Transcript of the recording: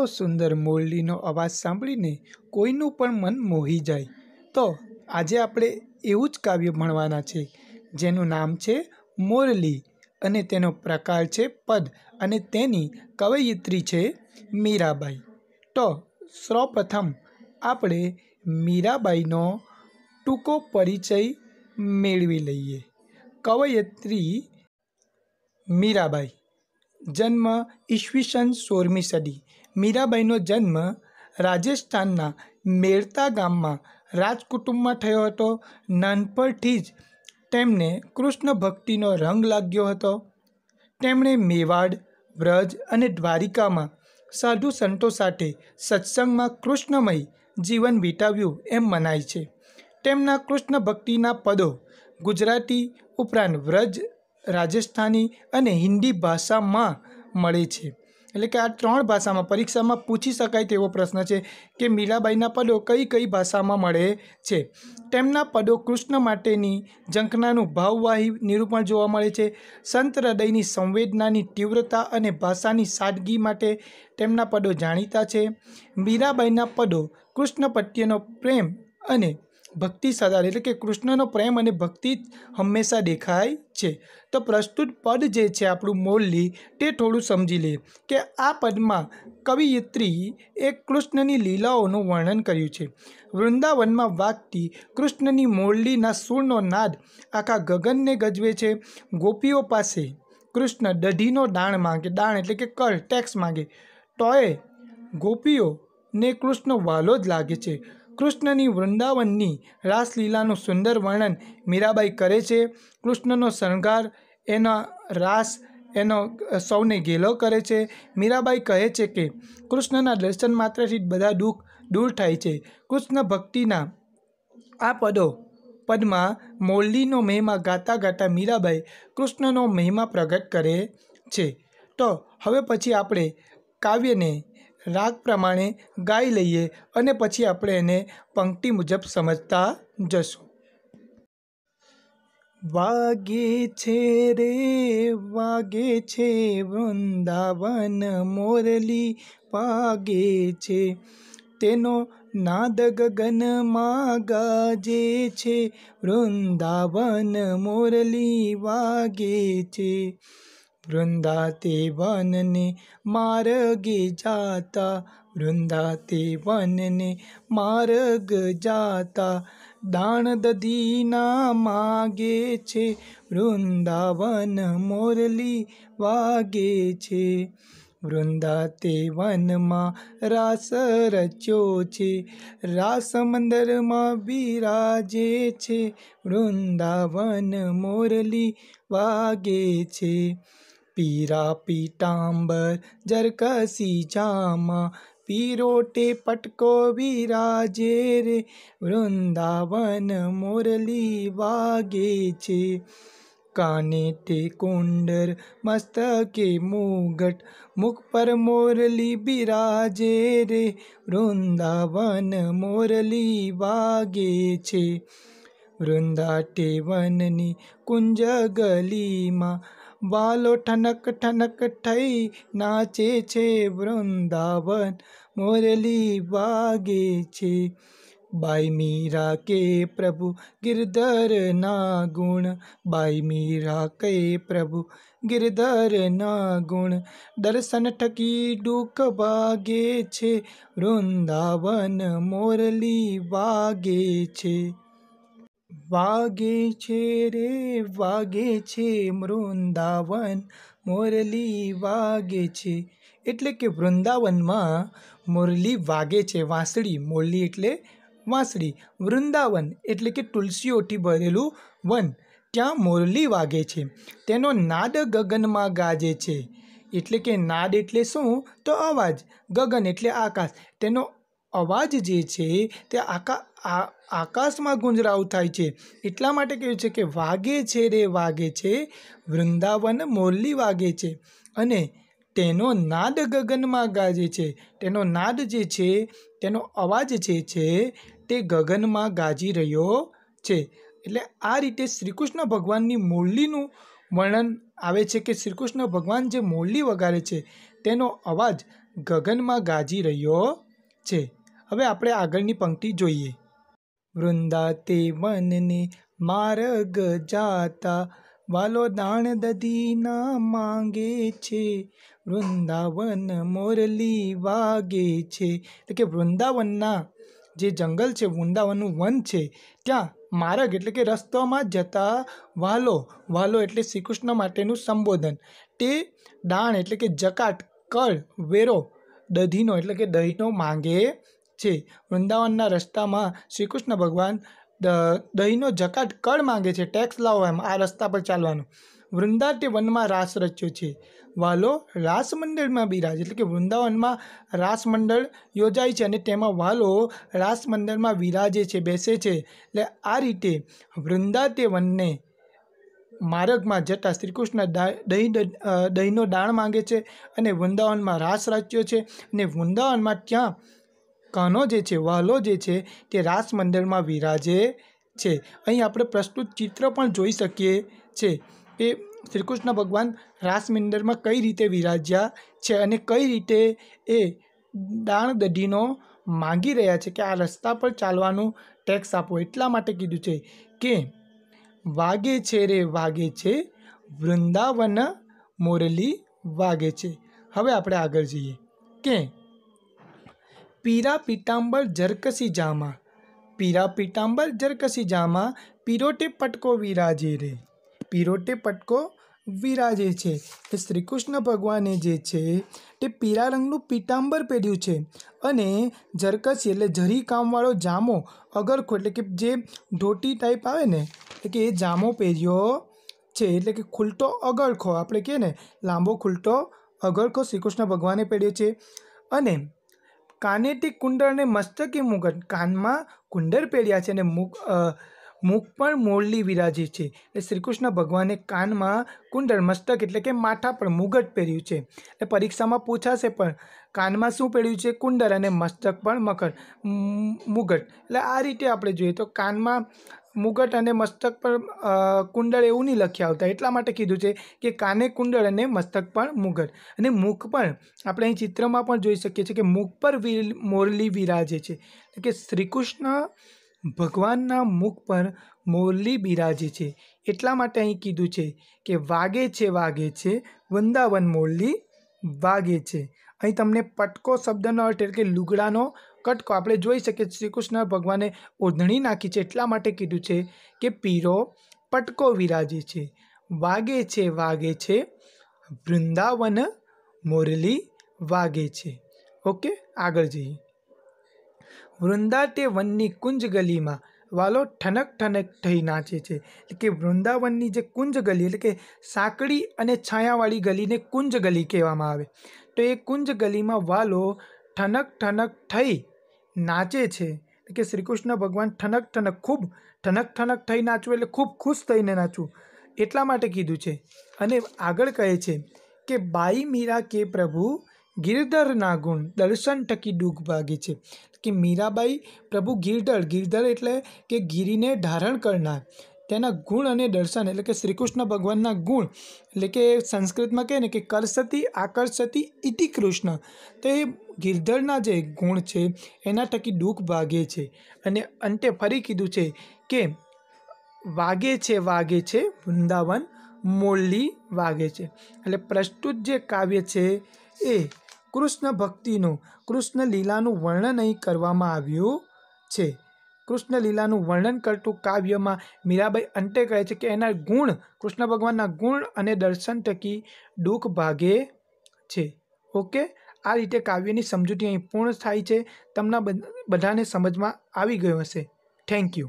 આટલો સુંદર મોરલીનો અવાજ સાંભળીને કોઈનું પણ મન મોહી જાય તો આજે આપણે એવું જ કાવ્ય ભણવાના છે જેનું નામ છે મોરલી અને તેનો પ્રકાર છે પદ અને તેની કવયિત્રી છે મીરાબાઈ તો સૌપ્રથમ આપણે મીરાબાઈનો ટૂંકો પરિચય મેળવી લઈએ કવયત્રી મીરાબાઈ જન્મ ઈસવીસન સોળમી સદી મીરાબાઈનો જન્મ રાજસ્થાનના મેરતા ગામમાં રાજકુટુંબમાં થયો હતો નાનપણથી જ તેમને કૃષ્ણ ભક્તિનો રંગ લાગ્યો હતો તેમણે મેવાડ વ્રજ અને દ્વારિકામાં સાધુ સંતો સાથે સત્સંગમાં કૃષ્ણમય જીવન વિતાવ્યું એમ મનાય છે તેમના કૃષ્ણ ભક્તિના પદો ગુજરાતી ઉપરાંત વ્રજ રાજસ્થાની અને હિન્દી ભાષામાં મળે છે એટલે કે આ ત્રણ ભાષામાં પરીક્ષામાં પૂછી શકાય તેવો પ્રશ્ન છે કે મીરાબાઈના પદો કઈ કઈ ભાષામાં મળે છે તેમના પદો કૃષ્ણ માટેની ઝંખનાનું ભાવવાહી નિરૂપણ જોવા મળે છે સંત હૃદયની સંવેદનાની તીવ્રતા અને ભાષાની સાદગી માટે તેમના પદો જાણીતા છે મીરાબાઈના પદો કૃષ્ણ પ્રત્યેનો પ્રેમ અને ભક્તિ સાધાર એટલે કે કૃષ્ણનો પ્રેમ અને ભક્તિ હંમેશા દેખાય છે તો પ્રસ્તુત પદ જે છે આપણું મોલ્લી તે થોડું સમજી લે કે આ પદમાં કવિયત્રી એ કૃષ્ણની લીલાઓનું વર્ણન કર્યું છે વૃંદાવનમાં વાગતી કૃષ્ણની મોરલીના સૂરનો નાદ આખા ગગનને ગજવે છે ગોપીઓ પાસે કૃષ્ણ દઢીનો દાણ માંગે દાણ એટલે કે કર ટેક્સ માંગે તોય ગોપીઓને કૃષ્ણ વાલો જ લાગે છે કૃષ્ણની વૃંદાવનની રાસલીલાનું સુંદર વર્ણન મીરાબાઈ કરે છે કૃષ્ણનો શણગાર એના રાસ એનો સૌને ગેલો કરે છે મીરાબાઈ કહે છે કે કૃષ્ણના દર્શન માત્રથી બધા દુઃખ દૂર થાય છે કૃષ્ણ ભક્તિના આ પદો પદમાં મોરલીનો મહિમા ગાતા ગાતા મીરાબાઈ કૃષ્ણનો મહિમા પ્રગટ કરે છે તો હવે પછી આપણે કાવ્યને રાગ પ્રમાણે ગાઈ લઈએ અને પછી આપણે એને પંક્તિ મુજબ સમજતા જશું વાગે છે રે વાગે છે વૃંદાવન મોરલી વાગે છે તેનો નાદ ગગનમાં ગાજે છે વૃંદાવન મોરલી વાગે છે વૃંદાતે વનને માર્ગે જાતા વૃંદાતે વનને માર્ગ જાતા દાણ દધીના માગે છે વૃંદાવન મોરલી વાગે છે વૃંદાતે વનમાં રાસ રચ્યો છે રાસ મંદરમાં બિરાજે છે વૃંદાવન મોરલી વાગે છે પીરા પીતાંબર જરકસી જામા પીરોટે પટકો વિરાજે રે વૃંદાવન મોરલી વાગે છે કાને તે કુંડર મસ્તકે મુગટ મુખ પર મોરલી બિરાજે રે વૃંદાવન મોરલી વાગે છે વૃંદા વનની કુંજ ગલીમાં વાલો ઠનક ઠનક થઈ નાચે છે વૃંદાવન મોરલી વાગે છે બાઈ મીરા કે પ્રભુ ગિરધરના ગુણ બાઈ મીરા કે પ્રભુ ના ગુણ દર્શન ઠકી ડૂક વાગે છે વૃંદાવન મોરલી વાગે છે વાગે છે રે વાગે છે વૃંદાવન મોરલી વાગે છે એટલે કે વૃંદાવનમાં મોરલી વાગે છે વાંસળી મોરલી એટલે વાંસળી વૃંદાવન એટલે કે તુલસીઓથી ભરેલું વન ત્યાં મોરલી વાગે છે તેનો નાદ ગગનમાં ગાજે છે એટલે કે નાદ એટલે શું તો અવાજ ગગન એટલે આકાશ તેનો અવાજ જે છે તે આકા આ આકાશમાં ગુંજરાવ થાય છે એટલા માટે કહ્યું છે કે વાગે છે રે વાગે છે વૃંદાવન મોરલી વાગે છે અને તેનો નાદ ગગનમાં ગાજે છે તેનો નાદ જે છે તેનો અવાજ જે છે તે ગગનમાં ગાજી રહ્યો છે એટલે આ રીતે શ્રીકૃષ્ણ ભગવાનની મોરલીનું વર્ણન આવે છે કે શ્રીકૃષ્ણ ભગવાન જે મોરલી વગાડે છે તેનો અવાજ ગગનમાં ગાજી રહ્યો છે હવે આપણે આગળની પંક્તિ જોઈએ વૃંદાતે વનને માર્ગ જાતા વાલો દાણ દધીના માંગે છે વૃંદાવન મોરલી વાગે છે એટલે કે વૃંદાવનના જે જંગલ છે વૃંદાવનનું વન છે ત્યાં માર્ગ એટલે કે રસ્તામાં જતા વાલો વાલો એટલે શ્રી કૃષ્ણ માટેનું સંબોધન તે દાણ એટલે કે જકાટ કળ વેરો દધીનો એટલે કે દહીનો માંગે છે વૃંદાવનના રસ્તામાં શ્રીકૃષ્ણ ભગવાન દ દહીંનો જકાટ કળ માંગે છે ટેક્સ લાવો એમ આ રસ્તા પર ચાલવાનું વૃંદાટી વનમાં રાસ રચ્યો છે વાલો રાસ બિરાજ એટલે કે વૃંદાવનમાં રાસ મંડળ યોજાય છે અને તેમાં વાલો રાસ મંડળમાં વિરાજે છે બેસે છે એટલે આ રીતે વૃંદાતે વનને માર્ગમાં જતાં શ્રીકૃષ્ણ દહીં દહીંનો દાણ માંગે છે અને વૃંદાવનમાં રાસ રચ્યો છે અને વૃંદાવનમાં ત્યાં કાનો જે છે વાલો જે છે તે રાસ મંડળમાં વિરાજે છે અહીં આપણે પ્રસ્તુત ચિત્ર પણ જોઈ શકીએ છે કે શ્રીકૃષ્ણ ભગવાન રાસ મંડળમાં કઈ રીતે વિરાજ્યા છે અને કઈ રીતે એ દાણ દઢીનો માંગી રહ્યા છે કે આ રસ્તા પર ચાલવાનું ટેક્સ આપો એટલા માટે કીધું છે કે વાગે છે રે વાગે છે વૃંદાવન મોરલી વાગે છે હવે આપણે આગળ જઈએ કે પીરા પીતાંબર જરકસી જામા પીરા પીતાંબર જરકસી જામા પીરોટે પટકો વિરાજે રે પીરોટે પટકો વિરાજે છે એ શ્રી કૃષ્ણ ભગવાને જે છે તે પીળા રંગનું પીતાંબર પહેર્યું છે અને જરકસી એટલે જરી કામવાળો જામો અગરખો એટલે કે જે ધોટી ટાઈપ આવે ને એટલે કે એ જામો પહેર્યો છે એટલે કે ખુલતો અગરખો આપણે કહીએ ને લાંબો ખુલતો અગરખો શ્રી કૃષ્ણ ભગવાને પહેર્યો છે અને કાનેથી કુંડળ અને મસ્તકી મુગટ કાનમાં કુંડળ પહેર્યા છે અને મુખ મુખ પણ મોરલી વિરાજી છે એટલે શ્રીકૃષ્ણ ભગવાને કાનમાં કુંડળ મસ્તક એટલે કે માથા પર મુગટ પહેર્યું છે એટલે પરીક્ષામાં પૂછાશે પણ કાનમાં શું પહેર્યું છે કુંડળ અને મસ્તક પણ મકર મુગટ એટલે આ રીતે આપણે જોઈએ તો કાનમાં મુગટ અને મસ્તક પર કુંડળ એવું નહીં લખી આવતા એટલા માટે કીધું છે કે કાને કુંડળ અને મસ્તક પણ મુગટ અને મુખ પણ આપણે અહીં ચિત્રમાં પણ જોઈ શકીએ છીએ કે મુખ પર મોરલી બિરાજે છે કે શ્રીકૃષ્ણ ભગવાનના મુખ પર મોરલી બિરાજે છે એટલા માટે અહીં કીધું છે કે વાગે છે વાગે છે વૃંદાવન મોરલી વાગે છે અહીં તમને પટકો શબ્દનો અર્થ એટલે કે લુગડાનો કટકો આપણે જોઈ શકીએ શ્રી કૃષ્ણ ભગવાને ઓઢણી નાખી છે એટલા માટે કીધું છે કે પીરો પટકો વિરાજે છે વાગે છે વાગે છે વૃંદાવન મોરલી વાગે છે ઓકે આગળ જઈએ વૃંદા તે વનની કુંજ ગલીમાં વાલો ઠનક ઠનક થઈ નાચે છે એટલે કે વૃંદાવનની જે કુંજ ગલી એટલે કે સાંકડી અને છાયાવાળી ગલીને કુંજ ગલી કહેવામાં આવે તો એ કુંજ ગલીમાં વાલો ઠનક ઠનક થઈ નાચે છે કે શ્રી કૃષ્ણ ભગવાન ઠનક ઠનક ખૂબ ઠનક ઠનક થઈ નાચવું એટલે ખૂબ ખુશ થઈને નાચવું એટલા માટે કીધું છે અને આગળ કહે છે કે બાઈ મીરા કે પ્રભુ ગિરધરના ગુણ દર્શન ટકી ડૂગ ભાગે છે કે મીરાબાઈ પ્રભુ ગિરધર ગિરધર એટલે કે ગિરીને ધારણ કરનાર તેના ગુણ અને દર્શન એટલે કે શ્રીકૃષ્ણ ભગવાનના ગુણ એટલે કે સંસ્કૃતમાં કહે ને કે કરસતી આકર્ષતી ઇતિ કૃષ્ણ તો એ ગિરધરના જે ગુણ છે એના ટકી દુઃખ ભાગે છે અને અંતે ફરી કીધું છે કે વાગે છે વાગે છે વૃંદાવન મોલ્લી વાગે છે એટલે પ્રસ્તુત જે કાવ્ય છે એ કૃષ્ણ ભક્તિનું કૃષ્ણ લીલાનું વર્ણન અહીં કરવામાં આવ્યું છે કૃષ્ણલીલાનું વર્ણન કરતું કાવ્યમાં મીરાબાઈ અંતે કહે છે કે એના ગુણ કૃષ્ણ ભગવાનના ગુણ અને દર્શન થકી દુઃખ ભાગે છે ઓકે આ રીતે કાવ્યની સમજૂતી અહીં પૂર્ણ થાય છે તમને બધાને સમજમાં આવી ગયો હશે થેન્ક યુ